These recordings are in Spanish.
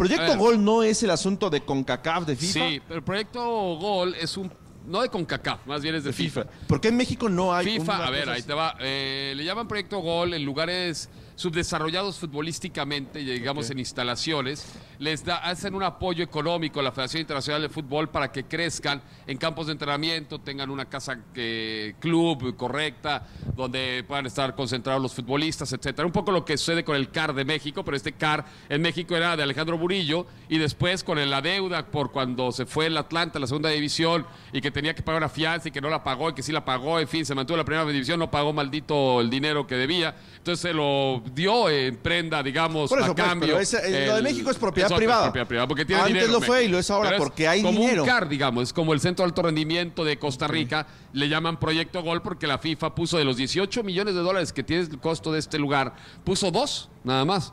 Proyecto Gol no es el asunto de CONCACAF, de FIFA. Sí, pero Proyecto Gol es un no de CONCACAF, más bien es de, FIFA. FIFA. ¿Por en México no hay FIFA? A ver, ahí te va. Eh, le llaman Proyecto Gol en lugares subdesarrollados futbolísticamente, digamos en instalaciones, les da, hacen un apoyo económico a la Federación Internacional de Fútbol para que crezcan en campos de entrenamiento, tengan una casa club correcta, donde puedan estar concentrados los futbolistas, etcétera. Un poco lo que sucede con el CAR de México, pero este CAR en México era de Alejandro Burillo y después con la deuda por cuando se fue el Atlanta a la segunda división y que tenía que pagar una fianza y que no la pagó y que sí la pagó, en fin, se mantuvo la primera división, no pagó maldito el dinero que debía. Entonces se lo dio eh, en prenda, digamos, a pues, cambio. lo de México es propiedad, privada. Porque Antes lo fue y lo es ahora porque hay dinero. un CAR, digamos, es como el Centro de Alto Rendimiento de Costa Rica, le llaman Proyecto Gol porque la FIFA puso de los 18 millones de dólares que tiene el costo de este lugar, puso dos, nada más.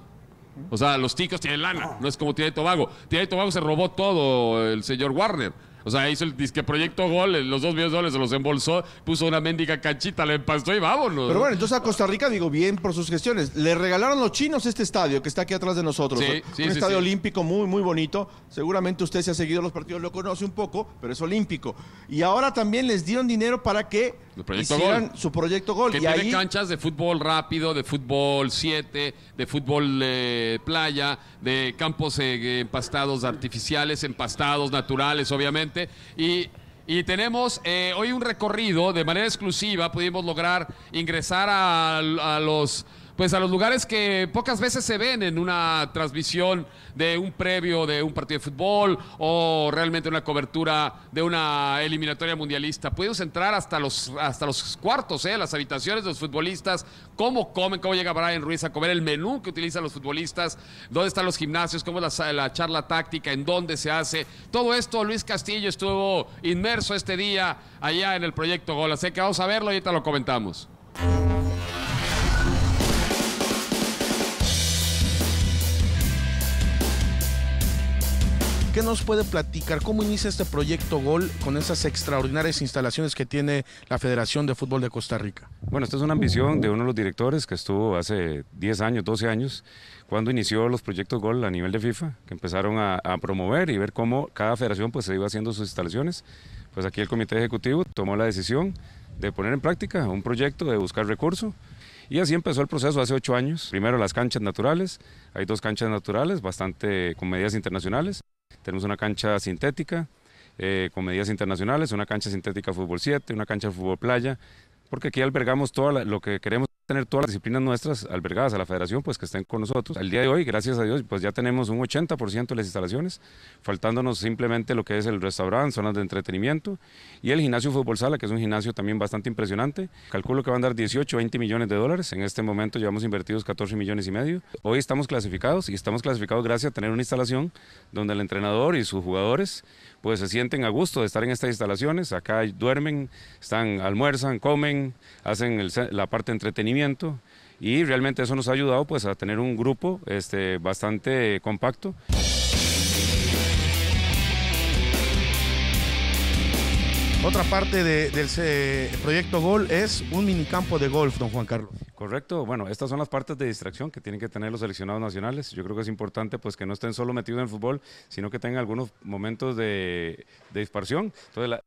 O sea, los ticos tienen lana, no es como tiene Tobago. Tiene Tobago se robó todo el señor Warner. O sea, hizo el disque proyecto gol, los dos millones dólares se los embolsó, puso una mendiga canchita, le empastó y vámonos. Pero bueno, entonces a Costa Rica, digo, bien por sus gestiones. Le regalaron los chinos este estadio que está aquí atrás de nosotros. un estadio olímpico muy, muy bonito. Seguramente usted se ha seguido los partidos, lo conoce un poco, pero es olímpico. Y ahora también les dieron dinero para que hicieran su proyecto gol. Que tiene canchas de fútbol rápido, de fútbol 7, de fútbol eh, playa, de campos eh, empastados artificiales, empastados naturales, obviamente y tenemos eh, hoy un recorrido de manera exclusiva, pudimos lograr ingresar a los pues a los lugares que pocas veces se ven en una transmisión de un previo de un partido de fútbol o realmente una cobertura de una eliminatoria mundialista. Pudimos entrar hasta los, hasta los cuartos, ¿eh? las habitaciones de los futbolistas, cómo comen, cómo llega Brian Ruiz a comer el menú que utilizan los futbolistas, dónde están los gimnasios, cómo es la, la charla táctica, en dónde se hace. Todo esto Luis Castillo estuvo inmerso este día allá en el proyecto Gol. Así que vamos a verlo y ahorita lo comentamos. ¿Qué nos puede platicar? ¿Cómo inicia este proyecto Gol con esas extraordinarias instalaciones que tiene la Federación de Fútbol de Costa Rica? Bueno, esta es una ambición de uno de los directores que estuvo hace 10 años, 12 años, cuando inició los proyectos Gol a nivel de FIFA, que empezaron a, promover y ver cómo cada federación pues, se iba haciendo sus instalaciones. Pues aquí el comité ejecutivo tomó la decisión de poner en práctica un proyecto de buscar recursos y así empezó el proceso hace ocho años. Primero las canchas naturales, hay dos canchas naturales bastante con medidas internacionales tenemos una cancha sintética eh, con medidas internacionales, una cancha sintética fútbol 7, una cancha de fútbol playa, porque aquí albergamos todo lo que queremos tener todas las disciplinas nuestras albergadas a la federación, pues que estén con nosotros. Al día de hoy, gracias a Dios, pues ya tenemos un 80% de las instalaciones, faltándonos simplemente lo que es el restaurante, zonas de entretenimiento y el gimnasio fútbol sala, que es un gimnasio también bastante impresionante. Calculo que van a dar 18, 20 millones de dólares. En este momento llevamos invertidos 14 millones y medio. Hoy estamos clasificados y estamos clasificados gracias a tener una instalación donde el entrenador y sus jugadores pues se sienten a gusto de estar en estas instalaciones. Acá duermen, están, almuerzan, comen, hacen la parte de entretenimiento y realmente eso nos ha ayudado pues a tener un grupo este, bastante compacto. Otra parte del eh, proyecto Gol es un minicampo de golf, don Juan Carlos. Correcto, bueno, estas son las partes de distracción que tienen que tener los seleccionados nacionales. Yo creo que es importante pues que no estén solo metidos en el fútbol, sino que tengan algunos momentos de, de dispersión. Entonces, la,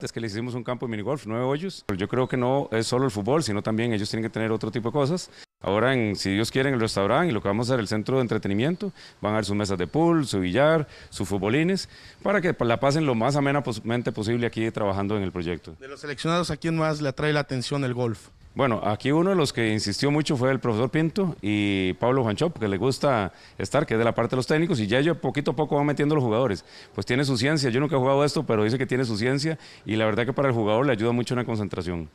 es que le hicimos un campo de minigolf, nueve hoyos. Yo creo que no es solo el fútbol, sino también ellos tienen que tener otro tipo de cosas. Ahora, en, si Dios quiere, en el restaurante y lo que vamos a hacer, el centro de entretenimiento, van a haber sus mesas de pool, su billar, sus futbolines, para que la pasen lo más amenazamente posible aquí trabajando en el proyecto. De los seleccionados, ¿a quién más le atrae la atención el golf? Bueno, aquí uno de los que insistió mucho fue el profesor Pinto y Pablo Juancho, que le gusta estar, que es de la parte de los técnicos, y ya yo poquito a poco va metiendo los jugadores. Pues tiene su ciencia, yo nunca he jugado esto, pero dice que tiene su ciencia, y la verdad que para el jugador le ayuda mucho en la concentración.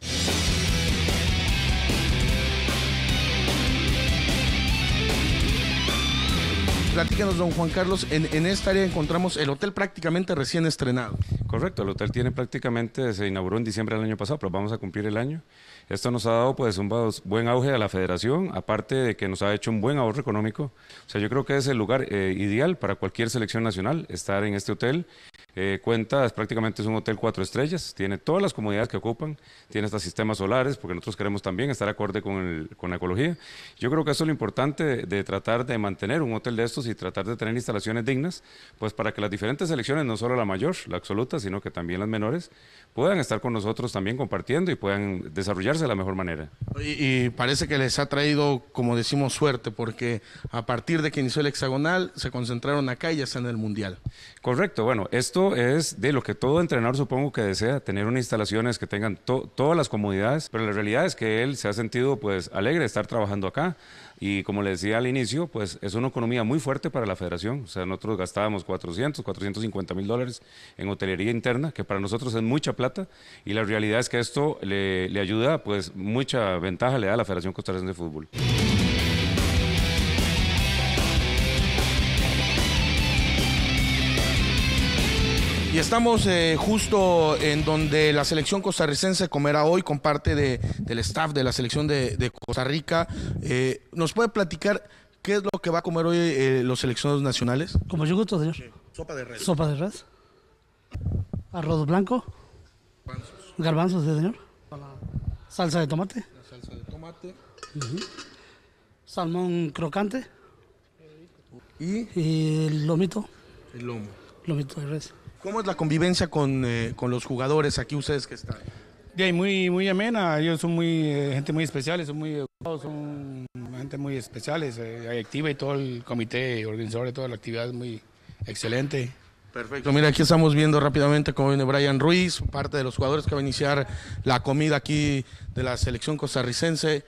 platícanos, don Juan Carlos, en, esta área encontramos el hotel prácticamente recién estrenado. Correcto, el hotel tiene prácticamente, se inauguró en diciembre del año pasado, pero vamos a cumplir el año. Esto nos ha dado pues un buen auge a la federación, aparte de que nos ha hecho un buen ahorro económico. O sea, yo creo que es el lugar eh, ideal para cualquier selección nacional estar en este hotel eh, cuenta, prácticamente es un hotel cuatro estrellas, tiene todas las comodidades que ocupan, tiene hasta sistemas solares, porque nosotros queremos también estar acorde con, con la ecología. Yo creo que eso es lo importante de, tratar de mantener un hotel de estos y tratar de tener instalaciones dignas, pues para que las diferentes selecciones, no solo la mayor, la absoluta, sino que también las menores, puedan estar con nosotros también compartiendo y puedan desarrollarse de la mejor manera. Y, y parece que les ha traído, como decimos, suerte, porque a partir de que inició el hexagonal, se concentraron acá y ya están en el Mundial. Correcto, bueno, esto es de lo que todo entrenador supongo que desea, tener unas instalaciones que tengan todas las comodidades, pero la realidad es que él se ha sentido pues alegre de estar trabajando acá y como le decía al inicio, pues es una economía muy fuerte para la federación, o sea, nosotros gastábamos 400, 450 mil dólares en hotelería interna, que para nosotros es mucha plata y la realidad es que esto le, le ayuda, pues mucha ventaja le da a la Federación Costarricense de Fútbol. Y estamos eh, justo en donde la selección costarricense comerá hoy con parte del staff de la selección de, Costa Rica. Eh, ¿Nos puede platicar qué es lo que va a comer hoy eh, los seleccionados nacionales? Como yo gusto, señor. Sopa de res. Sopa de res. Arroz blanco. Garbanzos. Garbanzos, señor. Salsa de tomate. salsa de tomate. Salmón crocante. ¿Y? Y el lomito. El lomo. Lomito de res. ¿Cómo es la convivencia eh, con, los jugadores aquí ustedes que están? De muy, muy amena, ellos son muy, eh, gente muy especial, son muy educados, son gente muy especial. Eh, activa y todo el comité organizador de toda la actividad es muy excelente. Perfecto, mira, aquí estamos viendo rápidamente cómo viene Brian Ruiz, parte de los jugadores que va a iniciar la comida aquí de la selección costarricense.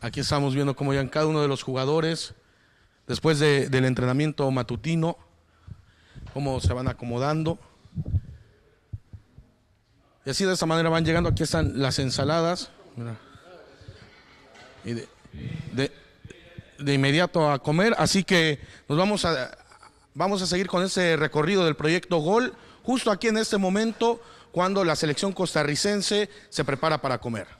Aquí estamos viendo cómo llegan cada uno de los jugadores después del entrenamiento matutino cómo se van acomodando. Y así de esta manera van llegando. Aquí están las ensaladas. Y de, de, de, inmediato a comer. Así que nos vamos a, vamos a seguir con ese recorrido del proyecto Gol. Justo aquí en este momento, cuando la selección costarricense se prepara para comer.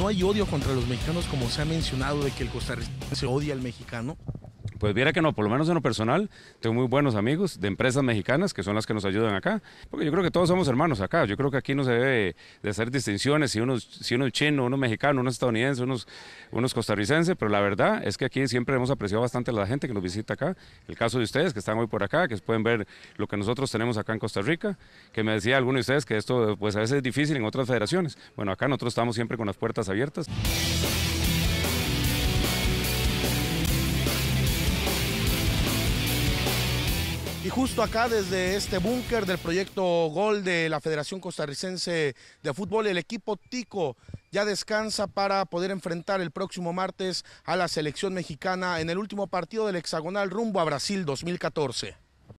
no hay odio contra los mexicanos como se ha mencionado de que el costarricense odia al mexicano. Pues viera que no, por lo menos en lo personal, tengo muy buenos amigos de empresas mexicanas que son las que nos ayudan acá, porque yo creo que todos somos hermanos acá, yo creo que aquí no se debe de hacer distinciones, si uno, si uno es chino, uno es mexicano, uno es estadounidense, uno es, costarricense, pero la verdad es que aquí siempre hemos apreciado bastante a la gente que nos visita acá, el caso de ustedes que están hoy por acá, que pueden ver lo que nosotros tenemos acá en Costa Rica, que me decía alguno de ustedes que esto pues a veces es difícil en otras federaciones, bueno acá nosotros estamos siempre con las puertas abiertas. justo acá desde este búnker del proyecto Gol de la Federación Costarricense de Fútbol, el equipo Tico ya descansa para poder enfrentar el próximo martes a la selección mexicana en el último partido del hexagonal rumbo a Brasil 2014.